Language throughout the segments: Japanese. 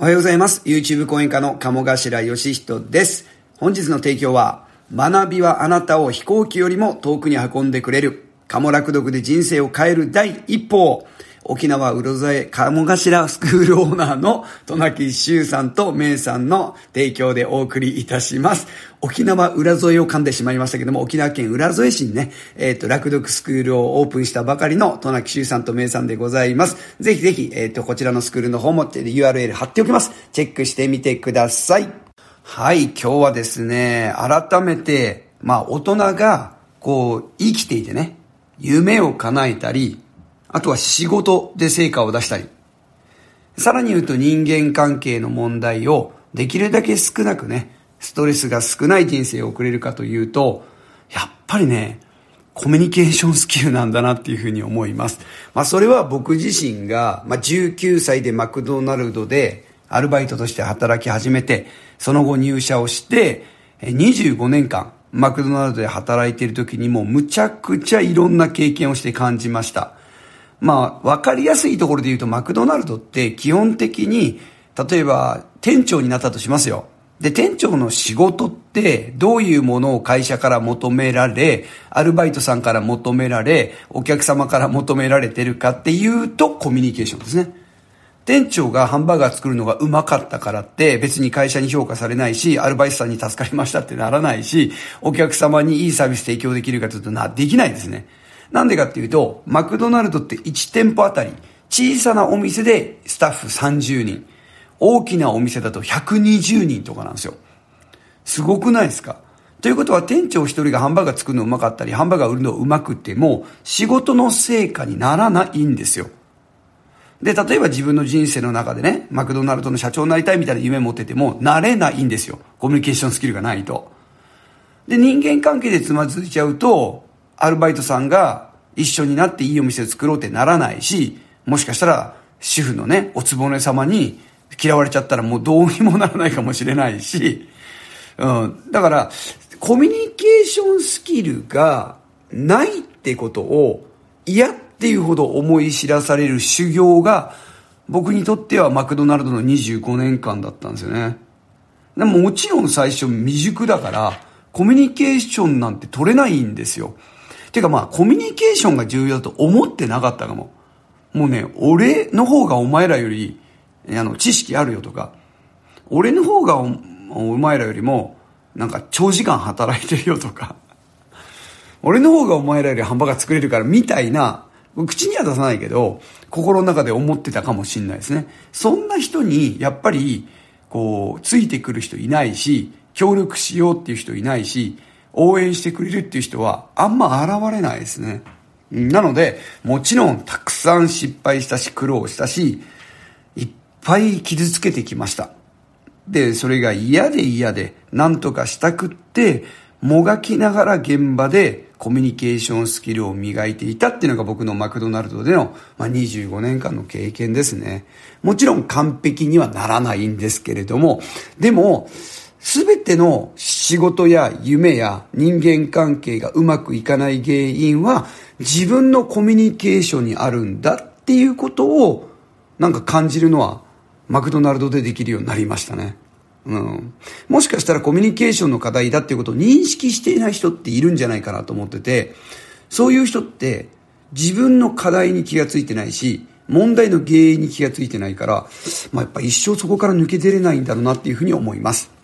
おはようございます。YouTube 講演家の鴨頭義人です。本日の提供は、学びはあなたを飛行機よりも遠くに運んでくれる。鴨落読で人生を変える第一歩沖縄うろざえ鴨頭スクールオーナーの名喜修さんとめいさんの提供でお送りいたします。沖縄裏添えを噛んでしまいましたけども、沖縄県浦添市にね、えっ、ー、と、落読スクールをオープンしたばかりの名喜修さんとめいさんでございます。ぜひぜひ、えっ、ー、と、こちらのスクールの方も URL 貼っておきます。チェックしてみてください。はい、今日はですね、改めて、まあ、大人が、こう、生きていてね、夢を叶えたり、あとは仕事で成果を出したり、さらに言うと人間関係の問題をできるだけ少なくね、ストレスが少ない人生を送れるかというと、やっぱりね、コミュニケーションスキルなんだなっていうふうに思います。まあそれは僕自身が、まあ、19歳でマクドナルドでアルバイトとして働き始めて、その後入社をして、25年間マクドナルドで働いている時にもむちゃくちゃいろんな経験をして感じました。まあ、わかりやすいところで言うと、マクドナルドって基本的に、例えば、店長になったとしますよ。で、店長の仕事って、どういうものを会社から求められ、アルバイトさんから求められ、お客様から求められてるかっていうと、コミュニケーションですね。店長がハンバーガー作るのがうまかったからって、別に会社に評価されないし、アルバイトさんに助かりましたってならないし、お客様にいいサービス提供できるかというとな、できないですね。なんでかっていうと、マクドナルドって1店舗あたり、小さなお店でスタッフ30人、大きなお店だと120人とかなんですよ。すごくないですかということは店長一人がハンバーガー作るのうまかったり、ハンバーガー売るのうまくても、仕事の成果にならないんですよ。で、例えば自分の人生の中でね、マクドナルドの社長になりたいみたいな夢持ってても、なれないんですよ。コミュニケーションスキルがないと。で、人間関係でつまずいちゃうと、アルバイトさんが一緒になっていいお店作ろうってならないし、もしかしたら主婦のね、おつぼね様に嫌われちゃったらもうどうにもならないかもしれないし、うん。だから、コミュニケーションスキルがないってことを嫌っていうほど思い知らされる修行が僕にとってはマクドナルドの25年間だったんですよね。でももちろん最初未熟だからコミュニケーションなんて取れないんですよ。ていうかまあ、コミュニケーションが重要だと思ってなかったかも。もうね、俺の方がお前らより、あの、知識あるよとか、俺の方がおお前らよりも、なんか長時間働いてるよとか、俺の方がお前らよりハンバーガー作れるからみたいな、口には出さないけど、心の中で思ってたかもしんないですね。そんな人に、やっぱり、こう、ついてくる人いないし、協力しようっていう人いないし、応援してくれるっていう人はあんま現れないですね。なので、もちろんたくさん失敗したし、苦労したし、いっぱい傷つけてきました。で、それが嫌で嫌で、何とかしたくって、もがきながら現場でコミュニケーションスキルを磨いていたっていうのが僕のマクドナルドでの、まあ、25年間の経験ですね。もちろん完璧にはならないんですけれども、でも、すべての仕事や夢や人間関係がうまくいかない原因は自分のコミュニケーションにあるんだっていうことをなんか感じるのはマクドナルドでできるようになりましたね。うん、もしかしたらコミュニケーションの課題だっていうことを認識していない人っているんじゃないかなと思ってて、そういう人って自分の課題に気がついてないし、問題の原因に気がついてないから、まあ、やっぱ一生そこから抜け出れないんだろうなっていうふうに思います。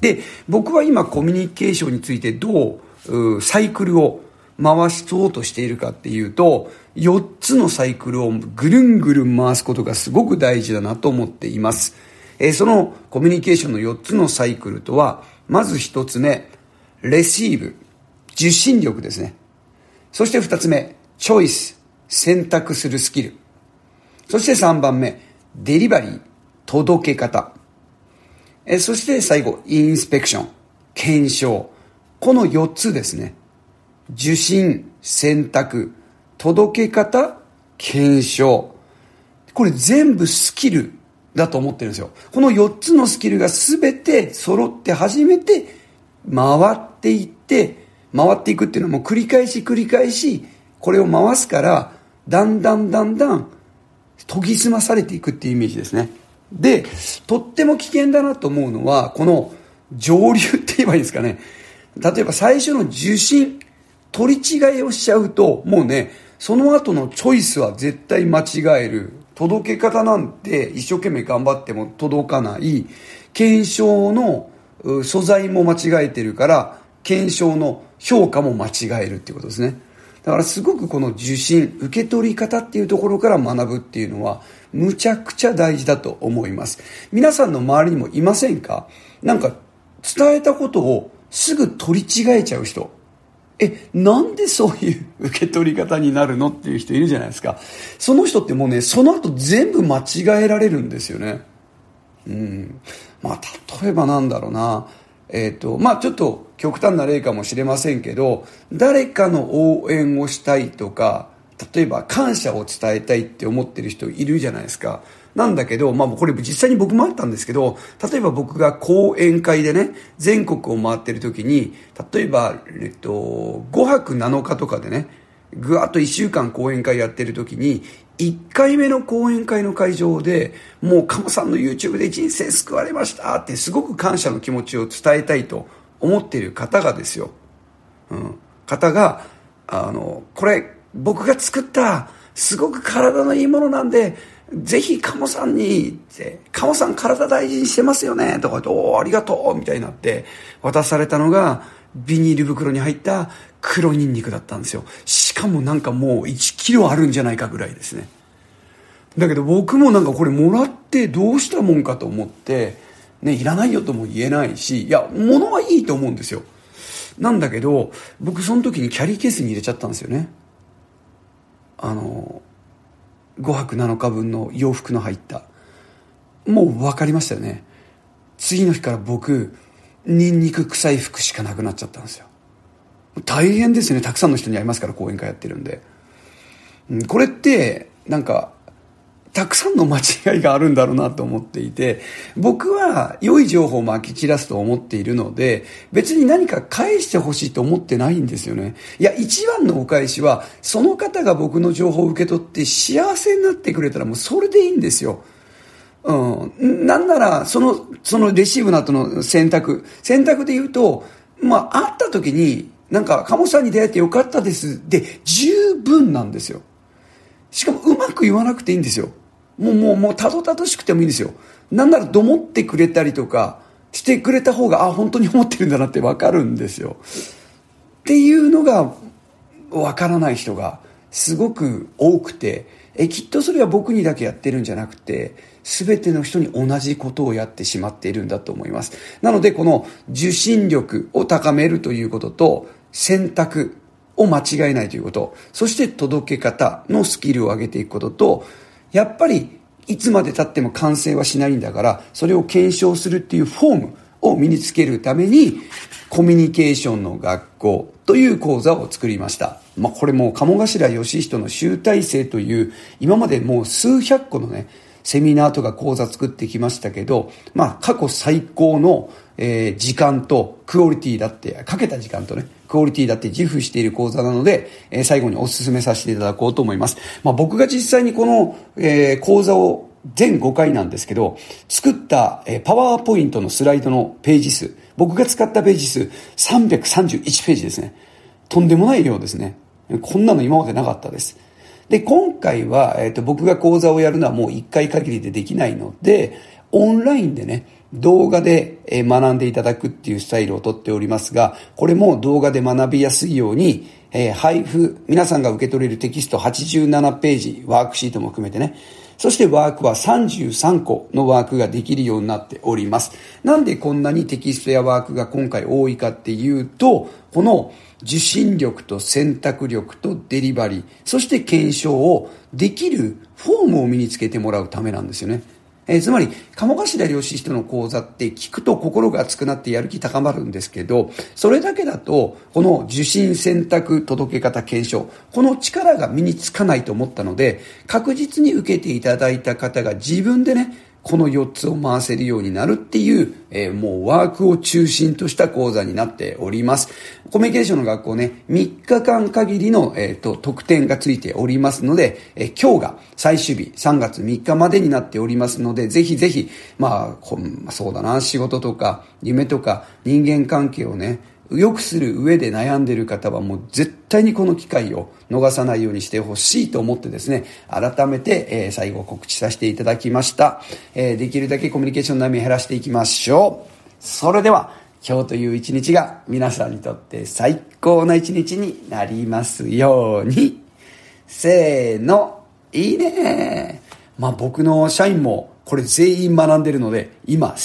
で、僕は今コミュニケーションについてどう、うサイクルを回そうとしているかっていうと、4つのサイクルをぐるんぐるん回すことがすごく大事だなと思っています。えー、そのコミュニケーションの4つのサイクルとは、まず1つ目、レシーブ、受信力ですね。そして2つ目、チョイス、選択するスキル。そして3番目、デリバリー、届け方。えそして最後、インスペクション、検証。この4つですね。受信、選択、届け方、検証。これ全部スキルだと思ってるんですよ。この4つのスキルが全て揃って初めて回っていって、回っていくっていうのはもう繰り返し繰り返し、これを回すから、だんだんだんだん研ぎ澄まされていくっていうイメージですね。で、とっても危険だなと思うのは、この上流って言えばいいんですかね。例えば最初の受信、取り違えをしちゃうと、もうね、その後のチョイスは絶対間違える。届け方なんて一生懸命頑張っても届かない。検証の素材も間違えてるから、検証の評価も間違えるっていうことですね。だからすごくこの受信、受け取り方っていうところから学ぶっていうのは、むちゃくちゃ大事だと思います。皆さんの周りにもいませんかなんか、伝えたことをすぐ取り違えちゃう人。え、なんでそういう受け取り方になるのっていう人いるじゃないですか。その人ってもうね、その後全部間違えられるんですよね。うん。まあ、例えばなんだろうな。えっ、ー、と、まあちょっと極端な例かもしれませんけど、誰かの応援をしたいとか、例えば感謝を伝えたいって思ってる人いるじゃないですか。なんだけど、まあこれ実際に僕もあったんですけど、例えば僕が講演会でね、全国を回ってる時に、例えば、えっと、5泊7日とかでね、ぐわっと1週間講演会やってる時に、1回目の講演会の会場で、もうモさんの YouTube で人生救われましたってすごく感謝の気持ちを伝えたいと思っている方がですよ。うん。方が、あの、これ僕が作ったすごく体のいいものなんで、ぜひモさんにって「モさん体大事にしてますよね」とか言って「おおありがとう」みたいになって渡されたのがビニール袋に入った黒ニンニクだったんですよかもなんかもう1キロあるんじゃないかぐらいですね。だけど僕もなんかこれもらってどうしたもんかと思って、ね、いらないよとも言えないし、いや、物はいいと思うんですよ。なんだけど、僕その時にキャリーケースに入れちゃったんですよね。あの、5泊7日分の洋服の入った。もう分かりましたよね。次の日から僕、ニンニク臭い服しかなくなっちゃったんですよ。大変ですよね。たくさんの人に会いますから、講演会やってるんで。うん、これって、なんか、たくさんの間違いがあるんだろうなと思っていて、僕は良い情報をまき散らすと思っているので、別に何か返してほしいと思ってないんですよね。いや、一番のお返しは、その方が僕の情報を受け取って幸せになってくれたらもうそれでいいんですよ。うん。なんなら、その、そのレシーブの後の選択。選択で言うと、まあ、会った時に、なんか、鴨さんに出会えてよかったですで、十分なんですよ。しかも、うまく言わなくていいんですよ。もう、もう、もう、たどたどしくてもいいんですよ。なんなら、どもってくれたりとか、してくれた方が、あ、本当に思ってるんだなってわかるんですよ。っていうのが、わからない人が、すごく多くて、え、きっとそれは僕にだけやってるんじゃなくて、全ての人に同じことをやってしまっているんだと思います。なので、この受信力を高めるということと、選択を間違えないということ、そして届け方のスキルを上げていくことと、やっぱりいつまで経っても完成はしないんだから、それを検証するっていうフォームを身につけるために、コミュニケーションの学校という講座を作りました。まあ、これも鴨頭義人の集大成という、今までもう数百個のね、セミナーとか講座作ってきましたけど、まあ、過去最高のえー、時間とクオリティだって、かけた時間とね、クオリティだって自負している講座なので、えー、最後にお勧めさせていただこうと思います。まあ、僕が実際にこの、えー、講座を全5回なんですけど、作った、えー、パワーポイントのスライドのページ数、僕が使ったページ数331ページですね。とんでもない量ですね。こんなの今までなかったです。で、今回は、えっ、ー、と、僕が講座をやるのはもう1回限りでできないので、オンラインでね、動画で学んでいただくっていうスタイルをとっておりますが、これも動画で学びやすいように、えー、配布、皆さんが受け取れるテキスト87ページ、ワークシートも含めてね。そしてワークは33個のワークができるようになっております。なんでこんなにテキストやワークが今回多いかっていうと、この受信力と選択力とデリバリー、そして検証をできるフォームを身につけてもらうためなんですよね。えー、つまり、鴨頭良志人の講座って聞くと心が熱くなってやる気高まるんですけど、それだけだと、この受信選択届け方検証、この力が身につかないと思ったので、確実に受けていただいた方が自分でね、この4つを回せるようになるっていう、えー、もうワークを中心とした講座になっております。コミュニケーションの学校ね、3日間限りの、えっ、ー、と、特典がついておりますので、えー、今日が最終日、3月3日までになっておりますので、ぜひぜひ、まあ、こそうだな、仕事とか、夢とか、人間関係をね、良くする上で悩んでいる方はもう絶対にこの機会を逃さないようにしてほしいと思ってですね、改めて、え最後告知させていただきました、えできるだけコミュニケーションの波を減らしていきましょう。それでは、今日という一日が皆さんにとって最高な一日になりますように。せーの、いいねまあ僕の社員もこれ全員学んでるので、今、